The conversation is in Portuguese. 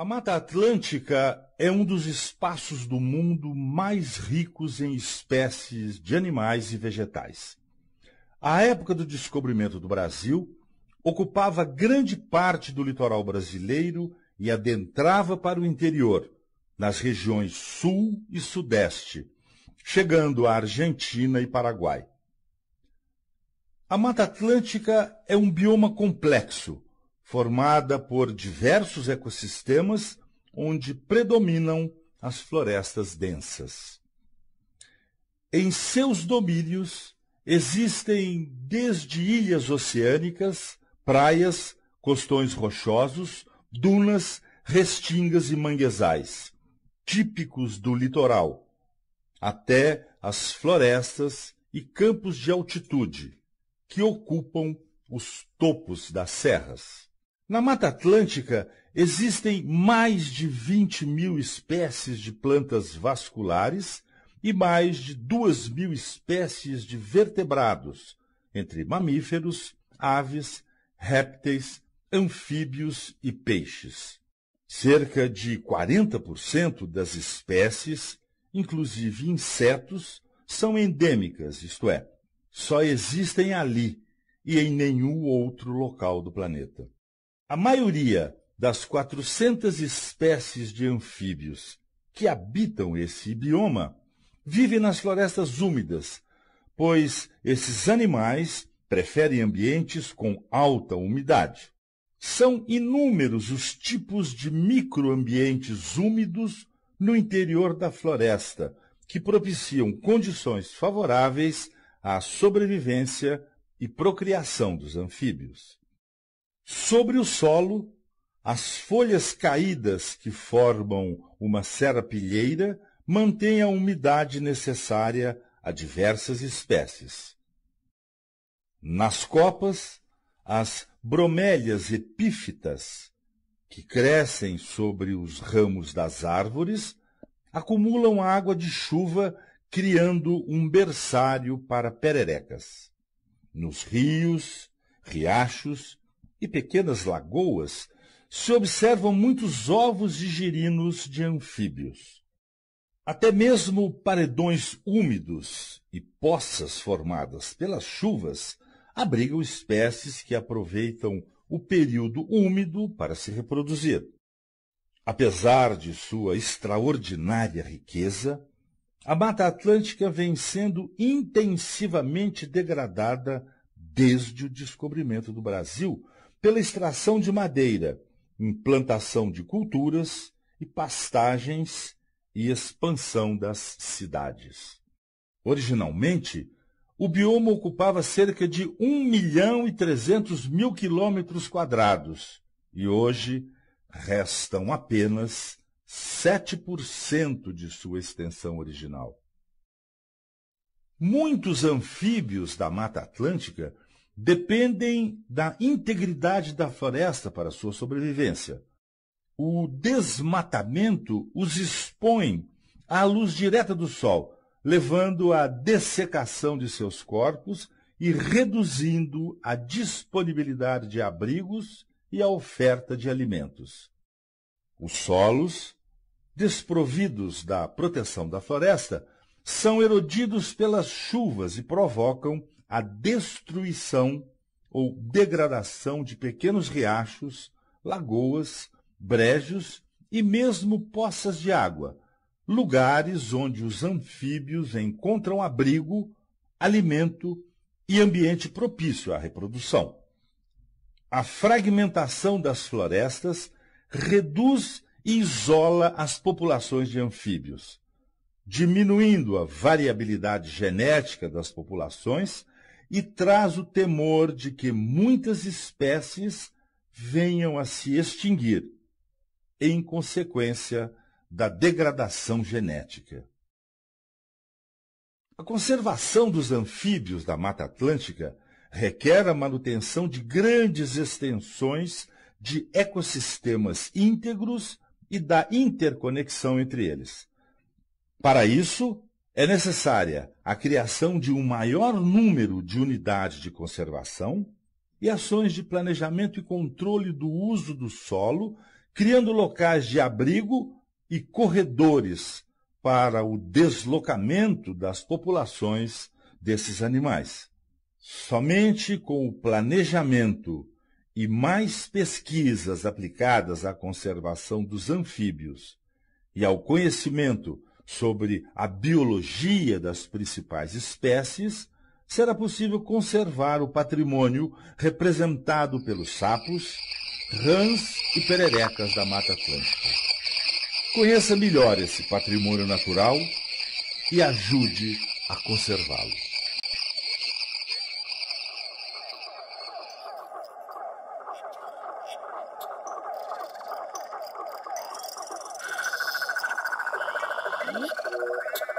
A Mata Atlântica é um dos espaços do mundo mais ricos em espécies de animais e vegetais. A época do descobrimento do Brasil, ocupava grande parte do litoral brasileiro e adentrava para o interior, nas regiões sul e sudeste, chegando à Argentina e Paraguai. A Mata Atlântica é um bioma complexo formada por diversos ecossistemas onde predominam as florestas densas. Em seus domínios existem desde ilhas oceânicas, praias, costões rochosos, dunas, restingas e manguezais, típicos do litoral, até as florestas e campos de altitude, que ocupam os topos das serras. Na Mata Atlântica existem mais de 20 mil espécies de plantas vasculares e mais de 2 mil espécies de vertebrados, entre mamíferos, aves, répteis, anfíbios e peixes. Cerca de 40% das espécies, inclusive insetos, são endêmicas, isto é, só existem ali e em nenhum outro local do planeta. A maioria das 400 espécies de anfíbios que habitam esse bioma vive nas florestas úmidas, pois esses animais preferem ambientes com alta umidade. São inúmeros os tipos de microambientes úmidos no interior da floresta, que propiciam condições favoráveis à sobrevivência e procriação dos anfíbios. Sobre o solo, as folhas caídas que formam uma serrapilheira mantêm a umidade necessária a diversas espécies. Nas copas, as bromélias epífitas, que crescem sobre os ramos das árvores, acumulam água de chuva, criando um berçário para pererecas. Nos rios, riachos e pequenas lagoas, se observam muitos ovos girinos de anfíbios. Até mesmo paredões úmidos e poças formadas pelas chuvas abrigam espécies que aproveitam o período úmido para se reproduzir. Apesar de sua extraordinária riqueza, a Mata Atlântica vem sendo intensivamente degradada desde o descobrimento do Brasil, pela extração de madeira, implantação de culturas e pastagens e expansão das cidades. Originalmente, o bioma ocupava cerca de 1 milhão e 300 mil quilômetros quadrados e hoje restam apenas 7% de sua extensão original. Muitos anfíbios da Mata Atlântica dependem da integridade da floresta para sua sobrevivência. O desmatamento os expõe à luz direta do sol, levando à dessecação de seus corpos e reduzindo a disponibilidade de abrigos e a oferta de alimentos. Os solos, desprovidos da proteção da floresta, são erodidos pelas chuvas e provocam a destruição ou degradação de pequenos riachos, lagoas, brejos e mesmo poças de água, lugares onde os anfíbios encontram abrigo, alimento e ambiente propício à reprodução. A fragmentação das florestas reduz e isola as populações de anfíbios, diminuindo a variabilidade genética das populações e traz o temor de que muitas espécies venham a se extinguir em consequência da degradação genética. A conservação dos anfíbios da Mata Atlântica requer a manutenção de grandes extensões de ecossistemas íntegros e da interconexão entre eles. Para isso, é necessária a criação de um maior número de unidades de conservação e ações de planejamento e controle do uso do solo, criando locais de abrigo e corredores para o deslocamento das populações desses animais. Somente com o planejamento e mais pesquisas aplicadas à conservação dos anfíbios e ao conhecimento sobre a biologia das principais espécies, será possível conservar o patrimônio representado pelos sapos, rãs e pererecas da Mata Atlântica. Conheça melhor esse patrimônio natural e ajude a conservá-lo. Thank you.